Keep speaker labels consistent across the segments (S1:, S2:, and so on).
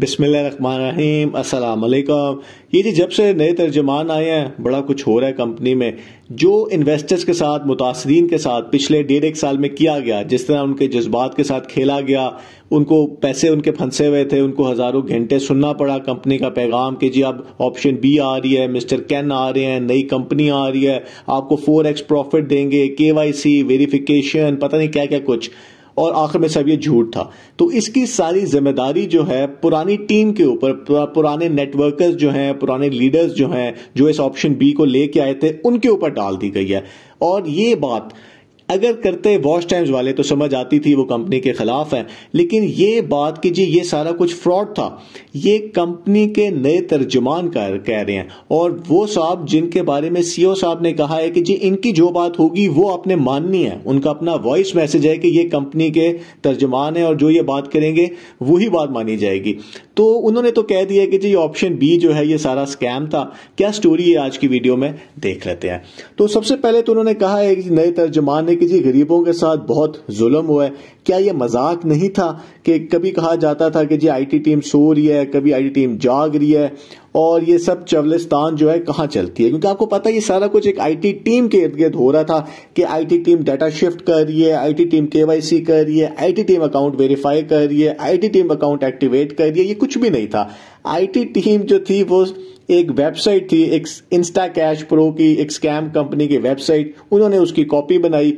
S1: बिसमीम असलकम ये जी जब से नए तर्जमान आए हैं बड़ा कुछ हो रहा है कंपनी में जो इन्वेस्टर्स के साथ मुतासरीन के साथ पिछले डेढ़ एक साल में किया गया जिस तरह उनके जज्बात के साथ खेला गया उनको पैसे उनके फंसे हुए थे उनको हज़ारों घंटे सुनना पड़ा कंपनी का पैगाम कि जी अब ऑप्शन बी आ रही है मिस्टर कैन आ रहे हैं नई कंपनी आ रही है आपको फोर एक्स प्रॉफिट देंगे के वाई सी वेरीफिकेशन पता नहीं क्या क्या कुछ और आखिर में सब ये झूठ था तो इसकी सारी जिम्मेदारी जो है पुरानी टीम के ऊपर पुराने नेटवर्कर्स जो हैं पुराने लीडर्स जो हैं जो इस ऑप्शन बी को लेके आए थे उनके ऊपर डाल दी गई है और ये बात अगर करते वॉश टाइम्स वाले तो समझ आती थी वो कंपनी के खिलाफ है लेकिन ये बात कि जी ये सारा कुछ फ्रॉड था ये कंपनी के नए तर्जुमान कर कह रहे हैं और वो साहब जिनके बारे में सीईओ e साहब ने कहा है कि जी इनकी जो बात होगी वो आपने माननी है उनका अपना वॉइस मैसेज है कि ये कंपनी के तर्जुमान है और जो ये बात करेंगे वही बात मानी जाएगी तो उन्होंने तो कह दिया कि जी ऑप्शन बी जो है ये सारा स्कैम था क्या स्टोरी है आज की वीडियो में देख लेते हैं तो सबसे पहले तो उन्होंने कहा है कि नए तर्जमान ने कि जी गरीबों के साथ बहुत जुल्म हुआ है क्या ये मजाक नहीं था कि कभी कहा जाता था कि जी आईटी टीम सो रही है कभी आईटी टीम जाग रही है और ये सब चवलिस्तान जो है कहाँ चलती है क्योंकि आपको पता है ये सारा कुछ एक आईटी टीम के इर्द गिर्द हो रहा था कि आईटी टीम डाटा शिफ्ट कर रही है आईटी टीम केवाईसी कर रही है आईटी टीम अकाउंट वेरीफाई कर रही है आईटी टीम अकाउंट एक्टिवेट कर रही है ये कुछ भी नहीं था आईटी टीम जो थी वो एक वेबसाइट थी एक इंस्टा कैश प्रो की एक स्कैम कंपनी की वेबसाइट उन्होंने उसकी कॉपी बनाई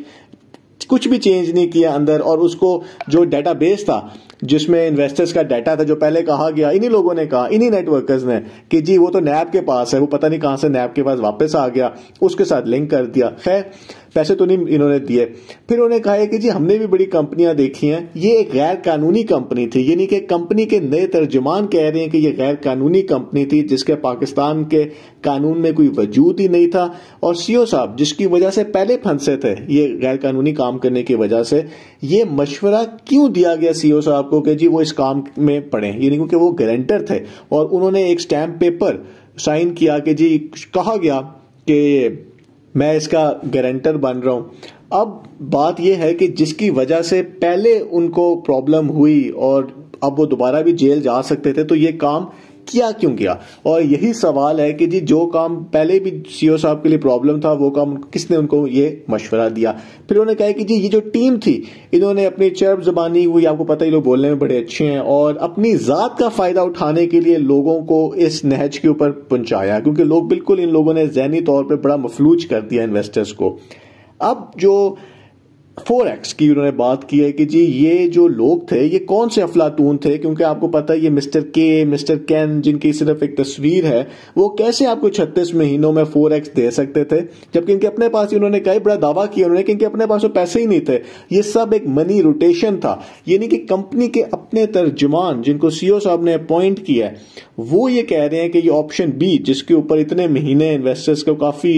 S1: कुछ भी चेंज नहीं किया अंदर और उसको जो डेटाबेस था जिसमें इन्वेस्टर्स का डाटा था जो पहले कहा गया इन्हीं लोगों ने कहा इन्हीं नेटवर्कर्स ने कि जी वो तो नैब के पास है वो पता नहीं कहां से नैब के पास वापस आ गया उसके साथ लिंक कर दिया खैर पैसे तो नहीं इन्होंने दिए फिर उन्होंने कहा है कि जी हमने भी बड़ी कंपनियां देखी हैं ये एक गैर कानूनी कंपनी थी यानी कि कंपनी के नए तर्जुमान कह रहे हैं कि ये गैर कानूनी कंपनी थी जिसके पाकिस्तान के कानून में कोई वजूद ही नहीं था और सीओ साहब जिसकी वजह से पहले फंसे थे ये गैर कानूनी काम करने की वजह से ये मशवरा क्यों दिया गया सीओ साहब को कि जी वो इस काम में पड़े यानी क्योंकि वो गारंटर थे और उन्होंने एक स्टैम्प पेपर साइन किया कि जी कहा गया कि मैं इसका गारंटर बन रहा हूँ अब बात यह है कि जिसकी वजह से पहले उनको प्रॉब्लम हुई और अब वो दोबारा भी जेल जा सकते थे तो ये काम किया क्यों किया और यही सवाल है कि जी जो काम पहले भी सीओ e साहब के लिए प्रॉब्लम था वो काम किसने उनको ये मशवरा दिया फिर उन्होंने कहा कि जी ये जो टीम थी इन्होंने अपनी चर्ब जबानी हुई आपको पता ही लोग बोलने में बड़े अच्छे हैं और अपनी जात का फायदा उठाने के लिए लोगों को इस नहज के ऊपर पहुंचाया क्योंकि लोग बिल्कुल इन लोगों ने जहनी तौर पर बड़ा मफलूज कर दिया इन्वेस्टर्स को अब जो फोर एक्स की उन्होंने बात की है कि जी ये जो लोग थे ये कौन से अफलातून थे क्योंकि आपको पता है ये मिस्टर के मिस्टर कैन जिनकी सिर्फ एक तस्वीर है वो कैसे आपको छत्तीस महीनों में फोर एक्स दे सकते थे जबकि इनके अपने पास उन्होंने कई बड़ा दावा किया उन्होंने कि इनके अपने पास तो पैसे ही नहीं थे ये सब एक मनी रोटेशन था यानी कि कंपनी के अपने तर्जुमान जिनको सीओ e साहब ने अपॉइंट किया है वो ये कह रहे हैं कि ये ऑप्शन बी जिसके ऊपर इतने महीने इन्वेस्टर्स को काफी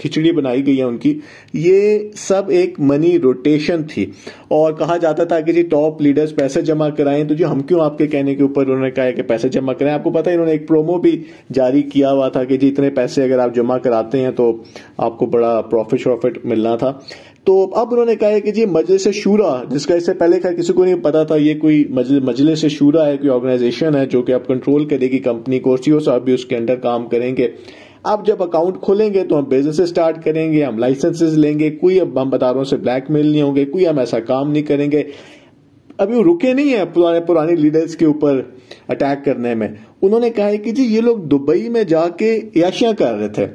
S1: खिचड़ी बनाई गई है उनकी ये सब एक मनी इतनी रोटेशन थी और कहा जाता था कि जी टॉप लीडर्स पैसे जमा कराएं तो जी हम क्यों आपके कहने के ऊपर उन्होंने कहा कि पैसे जमा कराएं आपको पता है इन्होंने एक प्रोमो भी जारी किया हुआ था कि जी इतने पैसे अगर आप जमा कराते हैं तो आपको बड़ा प्रॉफिट शॉफिट मिलना था तो अब उन्होंने कहा है कि जी मजलिस शूरा जिसका इससे पहले खैर किसी को नहीं पता था ये कोई मजलिस शूरा है कोई ऑर्गेनाइजेशन है जो कि आप कंट्रोल करेगी कंपनी को e सी भी उसके अंडर काम करेंगे आप जब अकाउंट खोलेंगे तो हम बिजनेस स्टार्ट करेंगे हम लाइसेंसेस लेंगे कोई अब हम बता से ब्लैकमेल नहीं होंगे कोई हम ऐसा काम नहीं करेंगे अभी वो रुके नहीं है पुराने पुराने लीडर्स के ऊपर अटैक करने में उन्होंने कहा है कि जी ये लोग दुबई में जाके याशियां कर रहे थे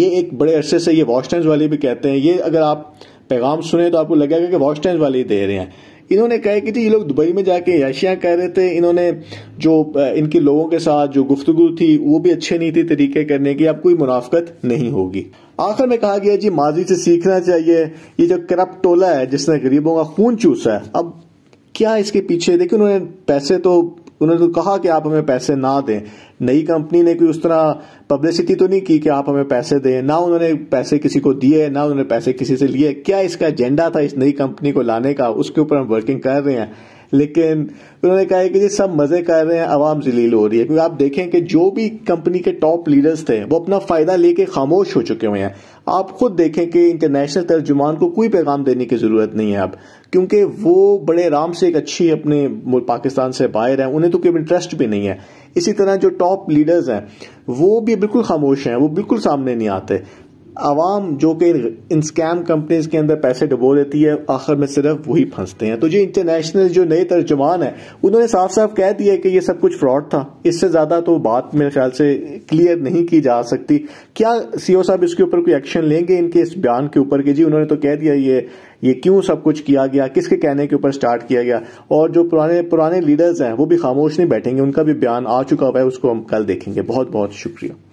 S1: ये एक बड़े अरसे से ये वॉश वाले भी कहते हैं ये अगर आप पैगाम सुने तो आपको लगेगा कि वॉश वाले ही दे रहे हैं इन्होंने कहा कि जी ये लोग दुबई में जाके याशियाँ कह रहे थे इन्होंने जो इनके लोगों के साथ जो गुफ्तगु थी वो भी अच्छे नहीं थे तरीके करने की अब कोई मुनाफ्त नहीं होगी आखिर में कहा गया जी माजी से सीखना चाहिए ये जो करप्ट टोला है जिसने गरीबों का खून चूसा है अब क्या इसके पीछे देखिए उन्होंने पैसे तो उन्होंने तो कहा कि आप हमें पैसे ना दें नई कंपनी ने कोई उस तरह पब्लिसिटी तो नहीं की कि आप हमें पैसे दें ना उन्होंने पैसे किसी को दिए ना उन्होंने पैसे किसी से लिए क्या इसका एजेंडा था इस नई कंपनी को लाने का उसके ऊपर हम वर्किंग कर रहे हैं लेकिन उन्होंने कहा है कि ये सब मजे कर रहे हैं आवाम जलील हो रही है क्योंकि आप देखें कि जो भी कंपनी के टॉप लीडर्स थे वो अपना फायदा लेके खामोश हो चुके हुए हैं आप खुद देखें कि इंटरनेशनल तर्जुमान को कोई पैगाम देने की ज़रूरत नहीं है अब क्योंकि वो बड़े आराम से एक अच्छी अपने पाकिस्तान से बाहर हैं उन्हें तो कोई इंटरेस्ट भी नहीं है इसी तरह जो टॉप लीडर्स हैं वो भी बिल्कुल खामोश हैं वो बिल्कुल सामने नहीं आते आवाम जो कि इन स्कैम कंपनीज के अंदर पैसे डुबो देती है आखिर में सिर्फ वही फंसते हैं तो जो इंटरनेशनल जो नए तर्जुमान है उन्होंने साफ साफ कह दिया कि ये सब कुछ फ्रॉड था इससे ज़्यादा तो बात मेरे ख्याल से क्लियर नहीं की जा सकती क्या सीओ e साहब इसके ऊपर कोई एक्शन लेंगे इनके इस बयान के ऊपर कि जी उन्होंने तो कह दिया ये ये क्यों सब कुछ किया गया किसके कहने के ऊपर स्टार्ट किया गया और जो पुराने पुराने लीडर्स हैं वो भी खामोश नहीं बैठेंगे उनका भी बयान आ चुका हुआ है उसको हम कल देखेंगे बहुत बहुत शुक्रिया